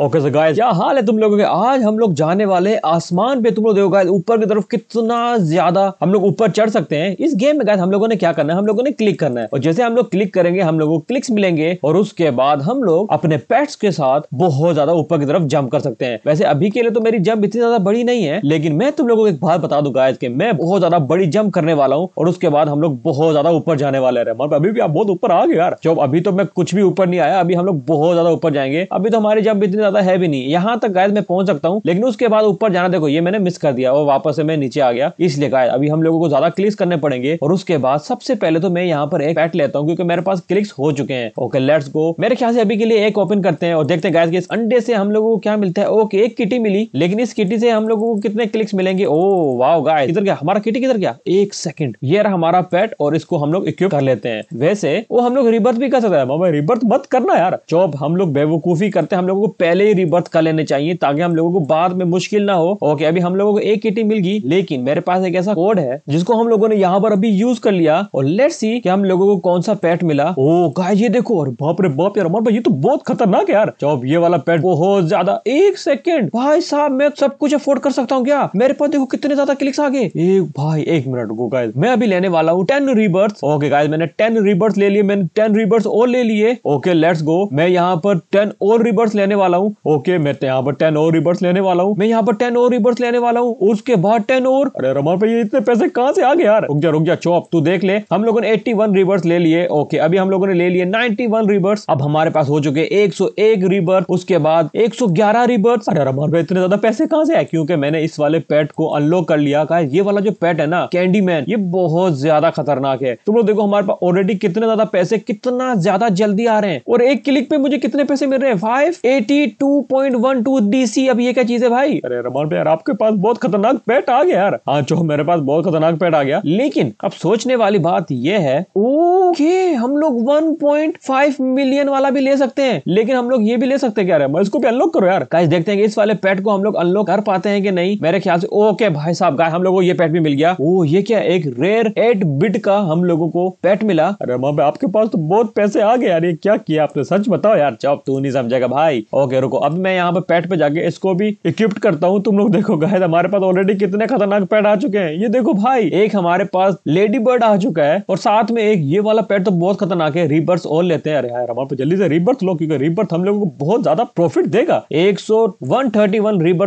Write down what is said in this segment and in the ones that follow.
okay so guys क्या हाल है तुम लोगों के आज हम लोग जाने वाले आसमान पे तुम लोग देखो गाइस ऊपर की तरफ कितना ज्यादा हम लोग ऊपर चढ़ सकते हैं इस गेम में गाइस हम लोगों ने क्या करना है हम लोगों ने क्लिक करना है और जैसे हम लोग क्लिक करेंगे हम लोगों को क्लिक्स मिलेंगे और उसके बाद हम लोग अपने पेट्स के साथ बहुत ज्यादा ऊपर की तरफ जंप कर सकते हैं वैसे अभी के लिए तो मेरी जंप इतनी ज्यादा बड़ी नहीं है लेकिन मैं तुम लोगों को एक बात बता दू गाइस की मैं बहुत ज्यादा बड़ी जंप करने वाला हूँ और उसके बाद हम लोग बहुत ज्यादा ऊपर जाने वाले रहे मतलब अभी भी आप बहुत ऊपर आ गए यार जब अभी तो मैं कुछ भी ऊपर नहीं आया अभी हम लोग बहुत ज्यादा ऊपर जाएंगे अभी तो हमारी जंप इतनी ज्यादा है भी नहीं यहाँ तक गायद मैं पहुंच सकता हूँ लेकिन उसके बाद ऊपर जाना देखो ये मैंने मिस कर दिया और वापस से मैं नीचे आ गया इसलिए गायद अभी हम लोगों को ज्यादा क्लिक्स करने पड़ेंगे और उसके बाद सबसे पहले तो मैं यहाँ पर एक पैट लेता हूँ क्योंकि मेरे पास क्लिक्स हो चुके हैं ओके लेट्स गो मेरे ख्याल से अभी के लिए एक ओपन करते हैं और देखते हैं गायद इस अंडे से हम लोगों को क्या मिलता है ओके एक किटी मिली लेकिन इस किटी से हम लोगों को कितने क्लिक्स मिलेंगे ओ वाओ गाय किधर गया हमारा किटी किधर गया एक सेकंड ये रहा हमारा पेट और इसको हम लोग इक्विप कर लेते हैं वैसे वो हम लोग रिबर्थ भी कर सकते हैं रिबर्थ मत करना यार चौप हम लोग बेवकूफी करते हैं हम लोगों को पहले पहले ही रिबर्थ कर लेने चाहिए ताकि हम लोगों को बाद में मुश्किल ना हो ओके अभी हम लोगों को एक किटी मिल गई लेकिन मेरे पास एक ऐसा कोड है जिसको हम लोगों ने यहाँ पर अभी यूज कर लिया और लेट सी कि हम लोगों को कौन सा पेट मिला ओ oh, का ये देखो और बाप रे बाप यार अमर ये तो बहुत खतरनाक यार चौब ये वाला पेट बहुत ज्यादा एक सेकेंड भाई साहब मैं सब कुछ अफोर्ड कर सकता हूँ क्या मेरे पास देखो कितने ज्यादा क्लिक्स आगे एक भाई एक मिनट को गाय मैं अभी लेने वाला हूँ टेन रिबर्थ ओके गाय मैंने टेन रिबर्थ ले लिए मैंने टेन रिबर्थ और ले लिए ओके लेट्स गो मैं यहाँ पर टेन और रिबर्थ लेने वाला हूँ हूँ ओके मैं तो यहाँ पर टेन और रिबर्स लेने वाला हूँ मैं यहाँ पर टेन और रिबर्स लेने वाला हूँ उसके बाद टेन और अरे रमा भैया इतने पैसे कहाँ से आ गए यार रुक जा रुक जा चौप तू देख ले हम लोगों ने एट्टी वन रिवर्स ले लिए ओके अभी हम लोगों ने ले लिए नाइनटी वन रिवर्स अब हमारे पास हो चुके एक सौ एक रिवर्स उसके बाद एक सौ ग्यारह रिवर्स अरे रमा भाई इतने ज्यादा पैसे कहाँ से है क्योंकि मैंने इस वाले पेट को अनलॉक कर लिया का ये वाला जो पेट है ना कैंडी मैन ये बहुत ज्यादा खतरनाक है तुम लोग देखो हमारे पास ऑलरेडी कितने ज्यादा पैसे कितना ज्यादा जल्दी आ रहे हैं और एक क्लिक पे मुझे कितने पैसे मिल रहे हैं five eighty two point one two DC अब ये क्या चीज है भाई अरे रमान यार आपके पास बहुत खतरनाक पेट आ गया यार हाँ चो मेरे पास बहुत खतरनाक आ गया लेकिन अब सोचने वाली बात यह है ओके हम लोग वन पॉइंट फाइव मिलियन वाला भी ले सकते हैं लेकिन हम लोग ये भी ले सकते हैं क्या रहे इसको भी अनलॉक करो यार गाइस देखते हैं इस वाले पेट को हम लोग अनलॉक कर पाते हैं कि नहीं मेरे ख्याल से ओके भाई साहब गाय हम लोग को ये पैट भी मिल गया ओ ये क्या एक रेयर एट बिट का हम लोगों को पैट मिला अरे माँ आपके पास तो बहुत पैसे आ गए यार ये क्या किया आपने सच बताओ यार जब तू नहीं समझेगा भाई ओके को अब मैं यहाँ पे पेट पे जाके इसको भी इक्विप्ट करता हूँ तुम लोग देखो गाय हमारे पास ऑलरेडी कितने खतरनाक पेट आ चुके हैं ये देखो भाई एक हमारे पास लेडी बर्ड आ चुका है और साथ में एक ये वाला पेट तो बहुत खतरनाक है रिबर्स और लेते हैं अरे यार हमारे जल्दी से रीबर्थ लो क्योंकि रीबर्थ हम लोगों को बहुत ज्यादा प्रॉफिट देगा एक सौ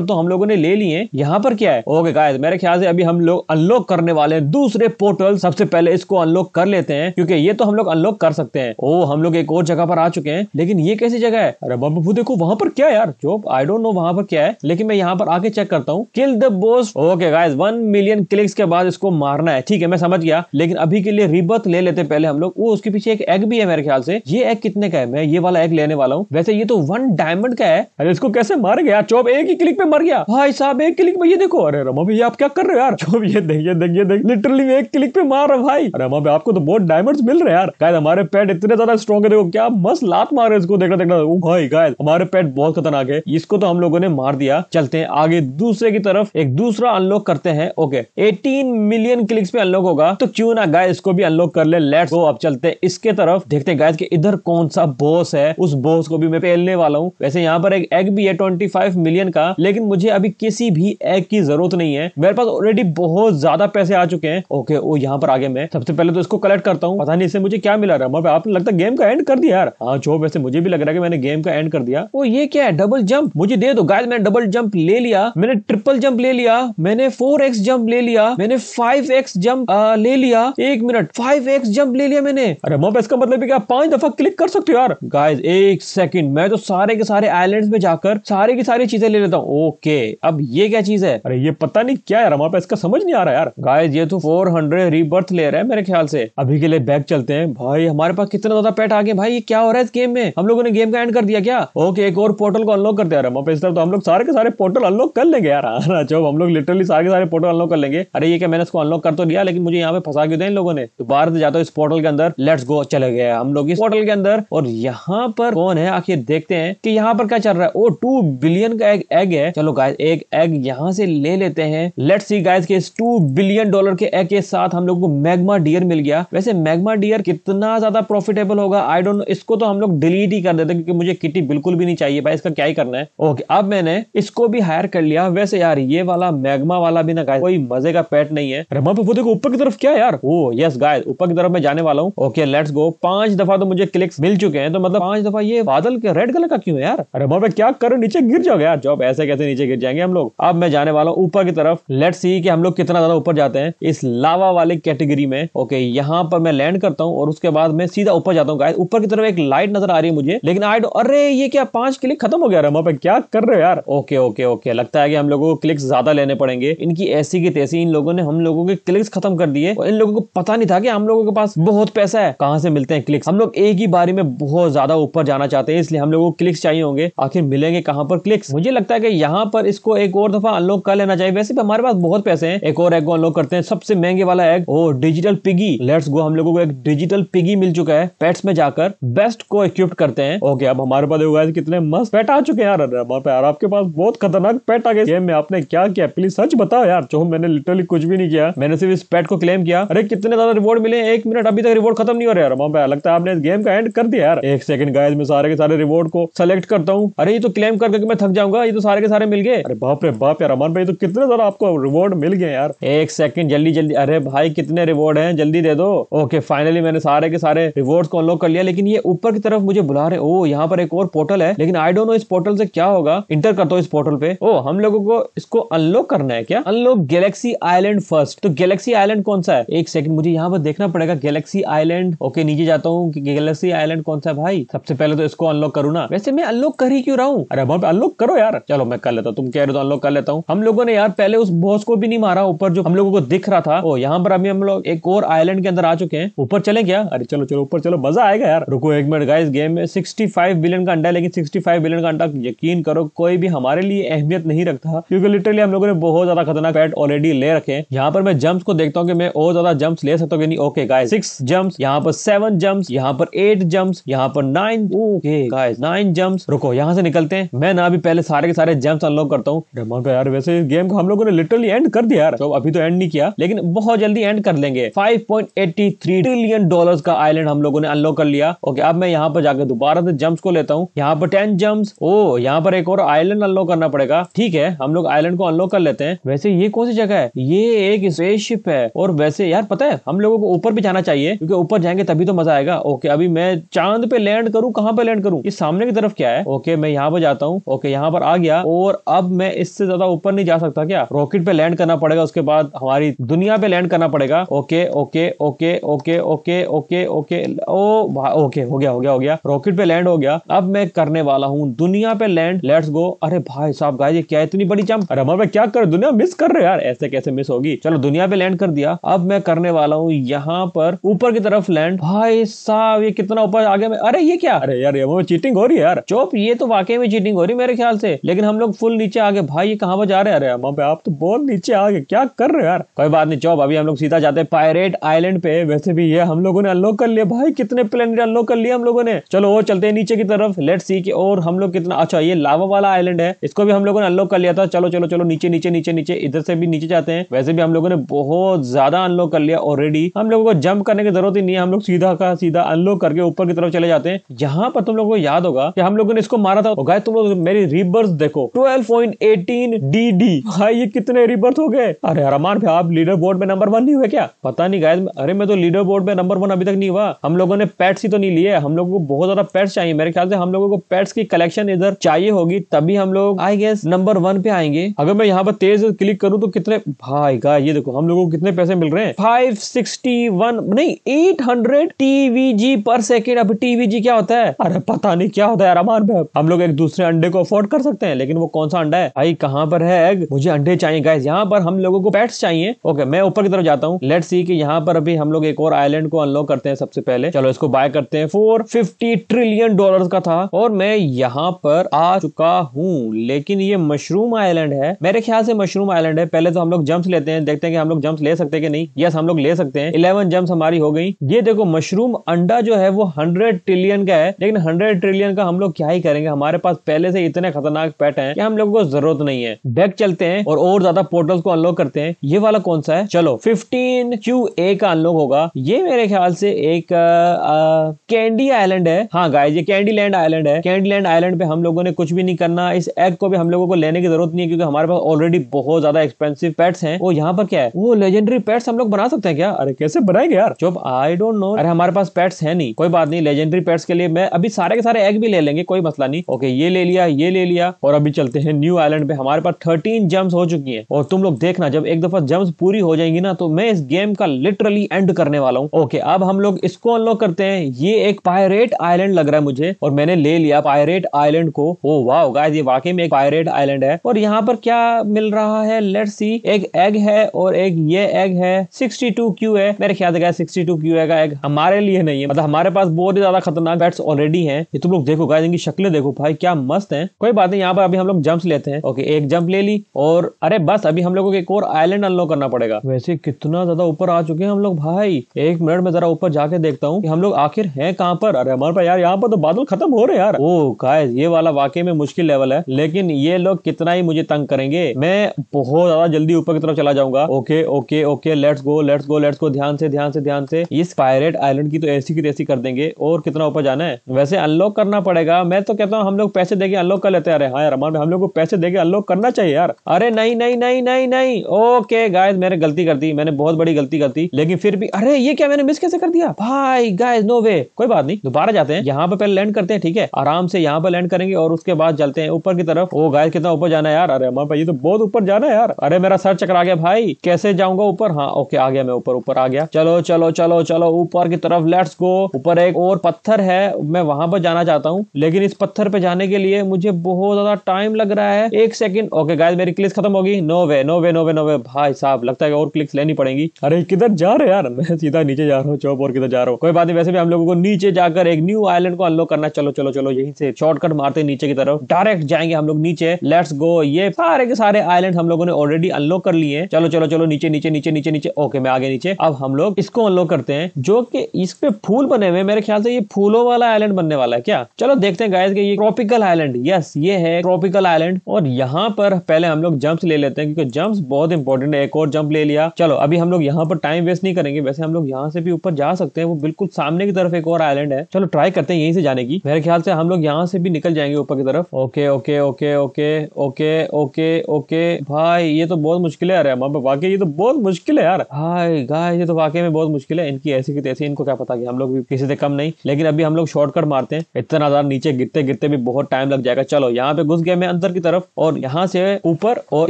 तो हम लोगों ने ले लिए यहाँ पर क्या है ओके गाय मेरे ख्याल से अभी हम लोग अनलॉक करने वाले हैं दूसरे पोर्टल सबसे पहले इसको अनलॉक कर लेते हैं क्योंकि ये तो हम लोग अनलॉक कर सकते हैं ओ हम लोग एक और जगह पर आ चुके हैं लेकिन ये कैसी जगह है अरे बाबू देखो वहां पर क्या यार जो आई डोंट नो वहां पर क्या है लेकिन मैं यहाँ पर आके चेक करता हूँ kill the boss okay guys one million clicks के बाद इसको मारना है ठीक है मैं समझ गया लेकिन अभी के लिए रिबर्थ ले लेते पहले हम लोग वो उसके पीछे एक एग भी है मेरे ख्याल से ये एग कितने का है मैं ये वाला एग लेने वाला हूँ वैसे ये तो वन डायमंड का है अरे इसको कैसे मार गया चोप एक ही क्लिक पे मर गया भाई साहब एक क्लिक में ये देखो अरे रमा भाई आप क्या कर रहे हो यार चोप ये देख ये देख ये देख लिटरली एक क्लिक पे मार रहा भाई अरे रमा आपको तो बहुत डायमंड मिल रहे यार गाय हमारे पेट इतने ज्यादा स्ट्रॉन्ग है देखो क्या मस्त लात मार रहे इसको देखना देखना भाई गाय हमारे पेट बहुत खतरनाक है इसको तो हम लोगों ने मार दिया चलते हैं आगे दूसरे की तरफ एक दूसरा अनलॉक करते हैं ओके 18 मिलियन क्लिक्स पे अनलॉक होगा तो क्यों ना गाय इसको भी अनलॉक कर ले लेट्स गो अब चलते हैं इसके तरफ देखते हैं गाय कि इधर कौन सा बॉस है उस बॉस को भी मैं पहलने वाला हूँ वैसे यहाँ पर एक एग भी है ट्वेंटी मिलियन का लेकिन मुझे अभी किसी भी एग की जरूरत नहीं है मेरे पास ऑलरेडी बहुत ज्यादा पैसे आ चुके हैं ओके वो यहाँ पर आगे मैं सबसे पहले तो इसको कलेक्ट करता हूँ पता नहीं इसे मुझे क्या मिला रहा है आपने लगता है गेम का एंड कर दिया यार हाँ जो वैसे मुझे भी लग रहा है कि मैंने गेम का एंड कर दिया वो ये ये क्या है डबल जंप मुझे दे दो गाइस मैंने डबल जंप ले लिया मैंने ट्रिपल जंप ले लिया मैंने फोर एक्स जंप ले लिया मैंने फाइव एक्स जंप ले लिया एक मिनट फाइव एक्स जंप ले लिया मैंने अरे मोब इसका मतलब क्या पांच दफा क्लिक कर सकते हो यार गाइस एक सेकंड मैं तो सारे के सारे आइलैंड में जाकर सारी की सारी चीजें ले लेता हूँ ओके अब ये क्या चीज है अरे ये पता नहीं क्या यार हमारे इसका समझ नहीं आ रहा यार गाइस ये तो फोर हंड्रेड रीबर्थ ले रहा है मेरे ख्याल से अभी के लिए बैक चलते हैं भाई हमारे पास कितना ज्यादा पेट आ गए भाई ये क्या हो रहा है इस गेम में हम लोगों ने गेम का एंड कर दिया क्या ओके एक और और पोर्टल को अनलॉक करते आ रहा है इस तरह तो हम लोग सारे के सारे पोर्टल अनलॉक कर लेंगे यार जब हम लोग लिटरली सारे के सारे पोर्टल अनलॉक कर लेंगे अरे ये क्या मैंने इसको अनलॉक कर तो दिया लेकिन मुझे यहाँ पे फंसा क्यों दिया इन लोगों ने तो बाहर से जाता हूँ इस पोर्टल के अंदर लेट्स गो चले गए हम लोग इस पोर्टल के अंदर और यहाँ पर कौन है आखिर देखते हैं कि यहाँ पर क्या चल रहा है ओ टू बिलियन का एक एग है चलो गाय एक एग यहाँ से ले लेते हैं लेट्स सी गाइस के इस टू बिलियन डॉलर के एग के साथ हम लोग को मैग्मा डियर मिल गया वैसे मैग्मा डियर कितना ज्यादा प्रॉफिटेबल होगा आई डोंट नो इसको तो हम लोग डिलीट ही कर देते क्योंकि मुझे किटी बिल्कुल भी नहीं चाहिए कि भाई इसका क्या ही करना है ओके अब मैंने इसको भी हायर कर लिया वैसे यार ये वाला मैग्मा वाला भी ना गाय कोई मजे का पेट नहीं है रमा पे वो देखो ऊपर की तरफ क्या यार ओ यस गाय ऊपर की तरफ मैं जाने वाला हूँ ओके लेट्स गो पांच दफा तो मुझे क्लिक्स मिल चुके हैं तो मतलब पांच दफा ये बादल के रेड कलर का क्यों है यार रमा पे क्या करो नीचे गिर जाओगे यार जॉब ऐसे कैसे नीचे गिर जाएंगे हम लोग अब मैं जाने वाला हूँ ऊपर की तरफ लेट सी की हम लोग कितना ज्यादा ऊपर जाते हैं इस लावा वाले कैटेगरी में ओके यहाँ पर मैं लैंड करता हूँ और उसके बाद मैं सीधा ऊपर जाता हूँ गाय ऊपर की तरफ एक लाइट नजर आ रही है मुझे लेकिन आई अरे ये क्या पांच किले क्लिक खत्म हो गया रमअप है क्या कर रहे हो यार ओके ओके ओके लगता है कि हम लोगों को क्लिक्स ज्यादा लेने पड़ेंगे इनकी ऐसी की तैसी इन लोगों ने हम लोगों के क्लिक्स खत्म कर दिए और इन लोगों को पता नहीं था कि हम लोगों के पास बहुत पैसा है कहाँ से मिलते हैं क्लिक्स हम लोग एक ही बारी में बहुत ज्यादा ऊपर जाना चाहते हैं इसलिए हम लोगों को क्लिक्स चाहिए होंगे आखिर मिलेंगे कहाँ पर क्लिक्स मुझे लगता है कि यहाँ पर इसको एक और दफा अनलॉक कर लेना चाहिए वैसे भी हमारे पास बहुत पैसे हैं एक और एग को अनलॉक करते हैं सबसे महंगे वाला egg oh digital piggy let's go हम लोगों को एक डिजिटल पिगी मिल चुका है पेट्स में जाकर बेस्ट को इक्विप्ट करते हैं ओके अब हमारे पास कितने मस्त पास पेट आ चुके हैं यार अरे हमारे यार आपके पास बहुत खतरनाक पेट आ गए गेम में आपने क्या किया प्लीज सच बताओ यार जो मैंने लिटरली कुछ भी नहीं किया मैंने सिर्फ इस पेट को क्लेम किया अरे कितने ज्यादा रिवॉर्ड मिले एक मिनट अभी तक रिवॉर्ड खत्म नहीं हो रहा यार लगता है आपने इस गेम का एंड कर दिया यार एक सेकंड गाय में सारे के सारे रिवॉर्ड को सेलेक्ट करता हूँ अरे ये तो क्लेम कर करके मैं थक जाऊंगा ये तो सारे के सारे मिल गए अरे बाप रे बाप यार अमन भाई तो कितने ज्यादा आपको रिवॉर्ड मिल गए यार एक सेकंड जल्दी जल्दी अरे भाई कितने रिवॉर्ड है जल्दी दे दो ओके फाइनली मैंने सारे के सारे रिवॉर्ड को अनलॉक कर लिया लेकिन ये ऊपर की तरफ मुझे बुला रहे ओ यहाँ पर एक और पोर्टल है लेकिन आई आई डोंट नो इस पोर्टल से क्या होगा इंटर करता हूँ इस पोर्टल पे ओ हम लोगों को इसको अनलॉक करना है क्या अनलॉक गैलेक्सी आइलैंड फर्स्ट तो गैलेक्सी आइलैंड कौन सा है एक सेकंड मुझे यहाँ पर देखना पड़ेगा गैलेक्सी आइलैंड ओके नीचे जाता हूँ गैलेक्सी आइलैंड कौन सा है भाई सबसे पहले तो इसको अनलॉक करू ना वैसे मैं अनलॉक कर ही क्यों रहा हूँ अरे बहुत अनलॉक करो यार चलो मैं कर लेता हूँ तुम कह रहे हो तो अनलॉक कर लेता हूँ हम लोगों ने यार पहले उस बॉस को भी नहीं मारा ऊपर जो हम लोगों को दिख रहा था ओ यहाँ पर अभी हम लोग एक और आइलैंड के अंदर आ चुके हैं ऊपर चले क्या अरे चलो चलो ऊपर चलो मजा आएगा यार रुको एक मिनट गाइस गेम में 65 बिलियन का अंडा है लेकिन 65 फाइव बिलियन का अंडा यकीन करो कोई भी हमारे लिए अहमियत नहीं रखता क्योंकि लिटरली हम लोगों ने बहुत ज्यादा खतरनाक पैट ऑलरेडी ले रखे हैं यहाँ पर मैं जम्प्स को देखता हूँ कि मैं और ज्यादा जम्प्स ले सकता हूँ ओके गाय सिक्स जम्प्स यहाँ पर सेवन जम्प्स यहाँ पर एट जम्प्स यहाँ पर nine okay guy nine jumps रुको यहाँ से निकलते हैं मैं ना अभी पहले सारे के सारे जम्प्स अनलॉक करता हूँ यार वैसे इस गेम को हम लोगों ने लिटरली एंड कर दिया यार तो अभी तो एंड नहीं किया लेकिन बहुत जल्दी एंड कर लेंगे 5.83 ट्रिलियन डॉलर्स का आइलैंड हम लोगों ने अनलॉक कर लिया ओके अब मैं यहाँ पर जाकर दोबारा से जम्प्स को लेता हूँ यहाँ पर टेन जम्स ओ यहाँ पर एक और आइलैंड अनलॉक करना पड़ेगा ठीक है हम लोग आइलैंड को अनलॉक कर लेते हैं वैसे ये कौन सी जगह है ये एक स्पेसशिप है और वैसे यार पता है हम लोगों को ऊपर भी जाना चाहिए क्योंकि ऊपर जाएंगे तभी तो मजा आएगा ओके अभी मैं चांद पे लैंड करूँ कहाँ पे लैंड करूँ ये सामने की तरफ क्या है ओके मैं यहाँ पर जाता हूँ ओके यहाँ पर आ गया और अब मैं इससे ज्यादा ऊपर नहीं जा सकता क्या रॉकेट पे लैंड करना पड़ेगा उसके बाद हमारी दुनिया पे लैंड करना पड़ेगा okay okay okay okay okay okay okay okay हो गया हो गया हो गया रॉकेट पे लैंड हो गया अब मैं करने वाला हूँ दुनिया पे लैंड लेट्स गो अरे भाई साहब गाय क्या इतनी बड़ी जंप अरे मैं क्या कर दुनिया मिस कर रहे यार ऐसे कैसे मिस होगी चलो दुनिया पे लैंड कर दिया अब मैं करने वाला हूँ यहाँ पर ऊपर की तरफ लैंड भाई साहब ये कितना ऊपर आगे में अरे ये क्या अरे यार ये चीटिंग हो रही है यार चोप ये तो वाकई में चीटिंग हो रही मेरे ख्याल से लेकिन हम लोग फुल नीचे आगे भाई ये कहाँ पर जा रहे हैं अरे वहाँ पे आप तो बहुत नीचे आगे क्या कर रहे हो यार कोई बात नहीं चोप अभी हम लोग सीधा जाते हैं पायरेट आइलैंड पे वैसे भी ये हम लोगों ने अनलॉक कर लिया भाई कितने प्लेनेट अनलॉक कर लिया हम लोगों ने चलो और चलते हैं नीचे की तरफ लेट सी की और हम लोग कितना अच्छा ये लावा वाला आइलैंड है इसको भी हम लोगों ने अनलॉक कर लिया था चलो चलो चलो नीचे नीचे नीचे नीचे इधर से भी नीचे जाते हैं वैसे भी हम लोगों ने बहुत ज्यादा अनलॉक कर लिया ऑलरेडी हम लोगों को जंप करने की जरूरत ही नहीं है हम लोग सीधा का सीधा अनलॉक करके ऊपर की तरफ चले जाते हैं यहाँ पर तुम लोगों को याद होगा कि हम लोगों ने इसको मारा था गाय तुम लोग मेरी रिबर्स देखो twelve point eighteen D D भाई ये कितने रिबर्स हो गए अरे अरमान भाई आप लीडर बोर्ड में नंबर वन नहीं हुए क्या पता नहीं गाय अरे मैं तो लीडर बोर्ड में नंबर वन अभी तक नहीं हुआ हम लोगों ने पैट्स ही तो नहीं लिए हम लोगों को बहुत ज्यादा पैट्स चाहिए मेरे ख्याल से हम लोगों को पैट्स की कलेक्शन इधर चाहिए होगी तभी हम लोग आई गेस नंबर वन पे आएंगे अगर मैं यहाँ पर तेज क्लिक करूँ तो कितने भाई का ये देखो हम लोगों को कितने पैसे मिल रहे हैं फाइव सिक्सटी वन नहीं एट हंड्रेड टीवीजी पर सेकेंड अब टीवीजी क्या होता है अरे पता नहीं क्या होता है अरमान में हम लोग एक दूसरे अंडे को अफोर्ड कर सकते हैं लेकिन वो कौन सा अंडा है भाई कहाँ पर है एग मुझे अंडे चाहिए गाइस यहाँ पर हम लोगों को पेट्स चाहिए ओके मैं ऊपर की तरफ जाता हूँ लेट सी की यहाँ पर अभी हम लोग एक और आइलैंड को अनलॉक करते हैं सबसे पहले चलो इसको बाय करते हैं फोर फिफ्टी ट्रिलियन डॉलर का था और मैं यहाँ पर आ चुका हूँ लेकिन ये मशरूम आइलैंड है मेरे ख्याल से मशरूम आइलैंड है पहले तो हम लोग जम्प लेते हैं देखते हैं कि हम लोग जम्प ले सकते हैं कि नहीं यस हम लोग ले सकते हैं इलेवन जम्प हमारी हो गई ये देखो मशरूम अंडा जो है वो हंड्रेड ट्रिलियन का है लेकिन हंड्रेड ट्रिलियन का हम लोग क्या ही करेंगे हमारे पास पहले से इतने खतरनाक पेट है कि हम लोगों को जरूरत नहीं है बैक चलते हैं और और ज्यादा पोर्टल्स को अनलॉक करते हैं ये वाला कौन सा है चलो फिफ्टीन क्यू ए का अनलॉक होगा ये मेरे ख्याल से एक आ, आ, कैंडी आइलैंड है हाँ गाय ये कैंडी लैंड आइलैंड है कैंडी लैंड आइलैंड पे हम लोगों ने कुछ भी नहीं करना इस एग को भी हम लोगों को लेने की जरूरत नहीं है क्योंकि हमारे पास ऑलरेडी बहुत ज्यादा एक्सपेंसिव पेट्स हैं वो यहाँ पर क्या है वो लेजेंडरी पेट्स हम लोग बना सकते हैं क्या अरे कैसे बनाएंगे यार जब आई डोंट नो अरे हमारे पास पेट्स है नहीं कोई बात नहीं लेजेंडरी पेट्स के लिए मैं अभी सारे के सारे एग भी ले लेंगे कोई मसला नहीं ओके ये ले लिया ये ले लिया और अभी चलते हैं न्यू आइलैंड पे हमारे पास थर्टीन जम्स हो चुकी है और तुम लोग देखना जब एक दफा जम्स पूरी हो जाएंगी ना तो मैं इस गेम का लिटरली एंड करने वाला हूँ ओके अब हम लोग इसको अनलॉक करते हैं ये एक पायरेट आइलैंड लग रहा है मुझे और मैंने ले लिया पायरेट पायरेट आइलैंड को ओ वाह गाइस ये वाकई में एक पायरेट आइलैंड है और यहाँ पर क्या मिल रहा है लेट्स सी एक एग है और एक ये एग है 62 क्यू है मेरे ख्याल से सिक्सटी टू क्यू का एग हमारे लिए नहीं है मतलब हमारे पास बहुत ही ज्यादा खतरनाक बैट्स ऑलरेडी है ये तुम लोग देखो गाइस इनकी शक्लें देखो भाई क्या मस्त है कोई बात नहीं यहाँ पर अभी हम लोग जंप्स लेते हैं ओके एक जम्प ले ली और अरे बस अभी हम लोगों को एक और आइलैंड अनलॉक करना पड़ेगा वैसे कितना ज्यादा ऊपर आ चुके हैं हम लोग भाई एक मिनट में जरा ऊपर जाके देखता हूँ हम लोग आखिर है कहाँ पर अरे हमारे पास यार यहाँ पर तो बादल खत्म हो रहे यार ओ oh, गाइस ये वाला वाकई में मुश्किल लेवल है लेकिन ये लोग कितना ही मुझे तंग करेंगे मैं बहुत ज्यादा जल्दी ऊपर की तरफ चला जाऊंगा okay okay okay let's go let's go let's go ध्यान से ध्यान से ध्यान से इस पायरेट आइलैंड की तो ऐसी की तैसी कर देंगे और कितना ऊपर जाना है वैसे अनलॉक करना पड़ेगा मैं तो कहता हूँ हम लोग पैसे देके अनलॉक कर लेते अरे हाँ यार हम लोग को पैसे देके अनलॉक करना चाहिए यार अरे नहीं नहीं नहीं नहीं नहीं ओके गाइस मैंने गलती कर दी मैंने बहुत बड़ी गलती कर दी लेकिन फिर भी अरे ये क्या मैंने मिस कैसे कर दिया भाई गाइस नो वे कोई बात नहीं दोबारा जाते हैं यहाँ पे पहले लैंड करते हैं ठीक है आराम से यहाँ पर लैंड करेंगे और उसके बाद चलते हैं ऊपर की तरफ ओ गाय कितना ऊपर जाना है यार अरे हमारे भाई तो बहुत ऊपर जाना है यार अरे मेरा सर चक्कर आ गया भाई कैसे जाऊंगा ऊपर हाँ ओके आ गया मैं ऊपर ऊपर आ गया चलो चलो चलो चलो ऊपर की तरफ लेट्स गो ऊपर एक और पत्थर है मैं वहां पर जाना चाहता हूँ लेकिन इस पत्थर पे जाने के लिए मुझे बहुत ज्यादा टाइम लग रहा है एक सेकंड ओके गाय मेरी क्लिक्स खत्म होगी no way no way no way no way भाई साहब लगता है और क्लिक्स लेनी पड़ेगी अरे किधर जा रहे यार मैं सीधा नीचे जा रहा हूँ चौप और किधर जा रहा हूँ कोई बात नहीं वैसे भी हम लोगों को नीचे जाकर एक न्यू आइलैंड को अनलॉक करना चलो चलो चलो यहीं से शॉर्टकट मारते नीचे की तरफ डायरेक्ट जाएंगे हम लोग नीचे लेट्स गो ये सारे के सारे आइलैंड हम लोगों ने ऑलरेडी अनलॉक कर लिए चलो चलो चलो नीचे नीचे नीचे नीचे नीचे ओके मैं आगे नीचे अब हम लोग इसको अनलॉक करते हैं जो कि इस पे फूल बने हुए मेरे ख्याल से ये फूलों वाला आइलैंड बनने वाला है क्या चलो देखते हैं गाइस के ये ट्रॉपिकल आइलैंड यस ये है ट्रॉपिकल आइलैंड और यहाँ पर पहले हम लोग जम्प ले लेते हैं क्योंकि जम्प बहुत इंपॉर्टेंट है एक और जम्प ले लिया चलो अभी हम लोग यहाँ पर टाइम वेस्ट नहीं करेंगे वैसे हम लोग यहाँ से भी ऊपर जा सकते हैं वो बिल्कुल सामने की तरफ एक और आइलैंड है चलो ट्राई करते हैं यहीं से जाने की मेरे ख्याल से हम लोग यहाँ से भी निकल जाएंगे ऊपर की तरफ okay okay okay okay okay okay okay भाई ये तो बहुत मुश्किल है यार वाकई ये तो बहुत मुश्किल है यार भाई गाय ये तो वाकई में बहुत मुश्किल है इनकी ऐसी की तैसी इनको क्या पता कि हम लोग भी किसी से कम नहीं लेकिन अभी हम लोग शॉर्टकट मारते हैं इतना ज्यादा नीचे गिरते गिरते भी बहुत टाइम लग जाएगा चलो यहाँ पे घुस गया मैं अंदर की तरफ और यहाँ से ऊपर और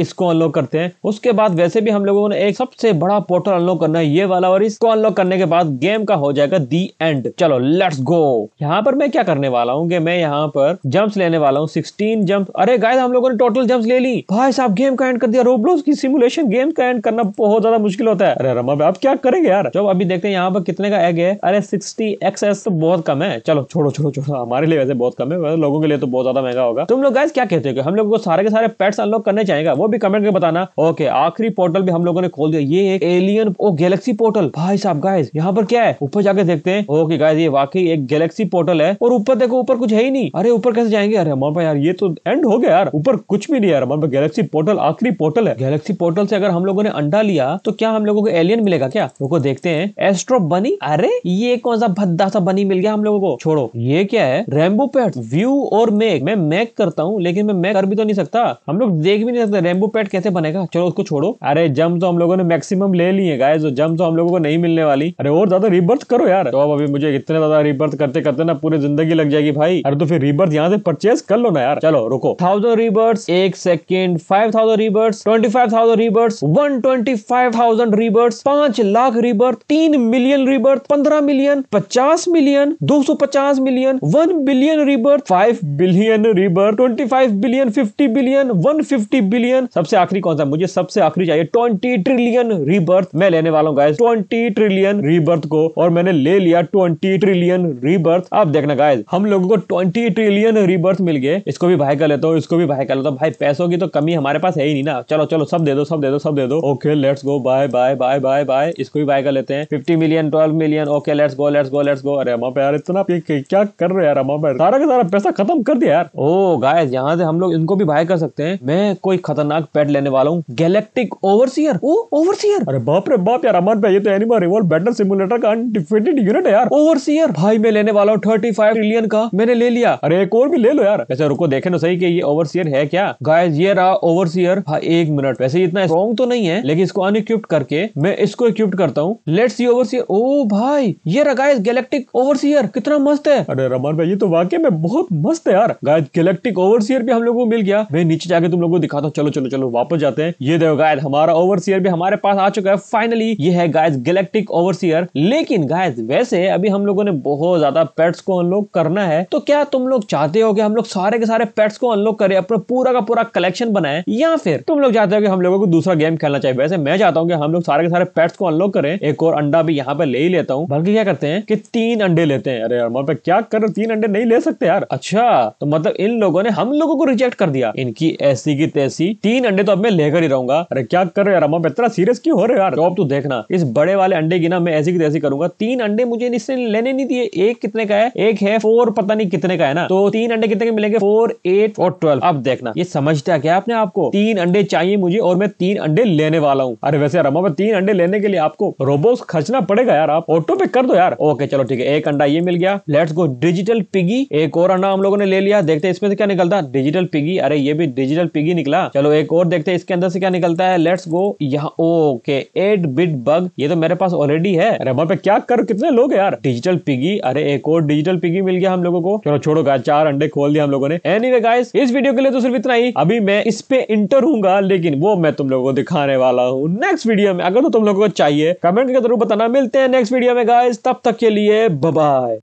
इसको अनलॉक करते हैं उसके बाद वैसे भी हम लोगों ने एक सबसे बड़ा पोर्टल अनलॉक करना है ये वाला और इसको अनलॉक करने के बाद गेम का हो जाएगा दी एंड चलो लेट्स गो यहाँ पर मैं क्या करने वाला हूँ मैं यहाँ पर जंप्स लेने वाला हूँ सिक्सटीन जंप अरे गाय हम लोगों ने टोटल जंप्स ले ली भाई साहब गेम का एंड कर दिया रोबलोस की सिमुलेशन गेम का एंड करना बहुत ज्यादा मुश्किल होता है अरे रमा आप क्या करेंगे यार जब अभी देखते हैं यहाँ पर कितने का एग है अरे सिक्सटी एक्स तो बहुत कम है चलो छोड़ो छोड़ो छोड़ो हमारे लिए वैसे बहुत कम है लोगों के लिए तो बहुत ज्यादा महंगा होगा तुम लोग गाय क्या कहते हो हम लोगों को सारे के सारे पेट्स अनलॉक करने चाहेगा वो भी कमेंट कर बताना ओके आखिरी पोर्टल भी हम लोगों ने खोल दिया ये एक एलियन ओ गैलेक्सी पोर्टल भाई साहब गाइस यहाँ पर क्या है ऊपर जाके देखते हैं ओके गाइस ये वाकई एक गैलेक्सी पोर्टल है और ऊपर देखो ऊपर कुछ है ही नहीं अरे ऊपर कैसे जाएंगे अरे अमन भाई यार ये तो एंड हो गया यार ऊपर कुछ भी नहीं यार अमन भाई गैलेक्सी पोर्टल आखिरी पोर्टल है गैलेक्सी पोर्टल से अगर हम लोगों ने अंडा लिया तो क्या हम लोगों को एलियन मिलेगा क्या रुको देखते हैं एस्ट्रो बनी अरे ये कौन सा भद्दा सा बनी मिल गया हम लोगों को छोड़ो ये क्या है रेमबो पेट व्यू और मेक मैं मैक करता हूँ लेकिन मैं मैक कर भी तो नहीं सकता हम लोग देख भी नहीं सकते रेमबो पेट कैसे बनेगा चलो उसको छोड़ो अरे जम तो हम लोगों ने मैक्सिमम ले लिए गाय जो जम तो हम लोगों को नहीं मिलने वाली अरे और ज्यादा रिबर्थ करो यार तो अब अभी मुझे इतने ज्यादा रिबर्थ करते करते ना पूरी जिंदगी लग जाएगी भाई अरे तो फिर रीबर्थ यहाँ से परचेज कर लो ना यार चलो रुको थाउजेंड रीबर्थ एक second five thousand rebirth twenty five thousand rebirth one twenty five thousand rebirth पांच लाख रीबर्थ तीन मिलियन रीबर्थ पंद्रह मिलियन पचास मिलियन दो सौ पचास million one billion rebirth five billion rebirth twenty five billion fifty billion one fifty billion सबसे आखिरी कौन सा मुझे सबसे आखिरी चाहिए ट्वेंटी ट्रिलियन रीबर्थ मैं लेने वाला हूँ ट्वेंटी ट्रिलियन रीबर्थ को और मैंने ले लिया ट्वेंटी ट्रिलियन रीबर्थ आप देखना गाइज हम लोगों को ट्वेंटी ट्रिलियन रिबर्थ मिल गए इसको भी भाई कर लेता हूँ इसको भी भाई कर लेता हूँ भाई पैसों की तो कमी हमारे पास है ही नहीं ना चलो चलो सब दे दो सब दे दो सब दे दो okay let's go buy buy buy buy buy इसको भी बाय कर लेते हैं fifty million twelve million okay let's go let's go let's go अरे अमा यार इतना क्या कर रहे यार अमा सारा का सारा पैसा खत्म कर दिया यार ओ गाय यहाँ से हम लोग इनको भी भाई कर सकते हैं मैं कोई खतरनाक पेट लेने वाला हूँ गैलेक्टिक ओवरसियर ओ ओवरसियर अरे बाप रे बाप यार अमन भाई ये तो एनिमल रिवॉल्व बैटल सिमुलेटर का अनडिफिटेड यूनिट है यार ओवरसियर भाई मैं लेने वाला हूँ थर्टी फाइव ट्रिलियन का मैंने ले लिया अरे अरे एक और भी ले लो यार अच्छा रुको देखे ना सही कि ये ओवरसियर है क्या गाइस ये रहा ओवरसियर हाँ, एक मिनट वैसे इतना स्ट्रॉन्ग तो नहीं है लेकिन इसको अनइक्विप्ट करके मैं इसको इक्विप्ट करता हूँ लेट्स सी ओवरसियर ओ भाई ये रहा गाइस गैलेक्टिक ओवरसियर कितना मस्त है अरे रमन भाई ये तो वाकई में बहुत मस्त है यार गाइस गैलेक्टिक ओवरसियर भी हम लोग को मिल गया मैं नीचे जाके तुम लोग को दिखाता हूँ चलो चलो चलो वापस जाते हैं ये देखो गायद हमारा ओवरसियर भी हमारे पास आ चुका है फाइनली ये है गायस गैलेक्टिक ओवरसियर लेकिन गायस वैसे अभी हम लोगों ने बहुत ज्यादा पेट्स को अनलॉक करना है तो क्या तुम लोग चाहते हो कि हम लोग सारे के सारे पेट्स को अनलॉक करें अपना पूरा का पूरा कलेक्शन बनाए या फिर तुम लोग चाहते हो कि हम लोगों को दूसरा गेम खेलना चाहिए वैसे मैं चाहता हूँ कि हम लोग सारे के सारे पेट्स को अनलॉक करें एक और अंडा भी यहाँ पे ले ही लेता हूँ बल्कि क्या करते हैं कि तीन अंडे लेते हैं अरे यार पे क्या कर तीन अंडे नहीं ले सकते यार अच्छा तो मतलब इन लोगों ने हम लोगों को रिजेक्ट कर दिया इनकी ऐसी की तैसी तीन अंडे तो अब मैं लेकर ही रहूंगा अरे क्या कर रहे यार इतना सीरियस क्यों हो रहे यार अब तू देखना इस बड़े वाले अंडे की ना मैं ऐसी की तैसी करूंगा तीन अंडे मुझे इससे लेने नहीं दिए एक कितने का है एक है फोर पता नहीं कितने का है ना ना तो तीन अंडे कितने के मिलेंगे फोर एट और ट्वेल्व अब देखना ये समझता क्या आपने आपको तीन अंडे चाहिए मुझे और मैं तीन अंडे लेने वाला हूँ अरे वैसे रमा पर तीन अंडे लेने के लिए आपको रोबोट खर्चना पड़ेगा यार आप ऑटो पे कर दो यार ओके चलो ठीक है एक अंडा ये मिल गया लेट्स गो डिजिटल पिगी एक और अंडा हम लोगों ने ले लिया देखते इसमें से क्या निकलता है डिजिटल पिगी अरे ये भी डिजिटल पिगी निकला चलो एक और देखते इसके अंदर से क्या निकलता है लेट्स गो यहाँ ओके एट बिट बग ये तो मेरे पास ऑलरेडी है रमा पे क्या कर कितने लोग यार डिजिटल पिगी अरे एक और डिजिटल पिगी मिल गया हम लोगों को चलो छोड़ो चुका है चार अंडे खोल दिया हम लोगों ने एनी वे गाइस इस वीडियो के लिए तो सिर्फ इतना ही अभी मैं इस पे इंटर हूँ लेकिन वो मैं तुम लोगों को दिखाने वाला हूँ नेक्स्ट वीडियो में अगर तो तुम लोगों को चाहिए कमेंट के जरूर बताना मिलते हैं नेक्स्ट वीडियो में गाइज तब तक के लिए बबाई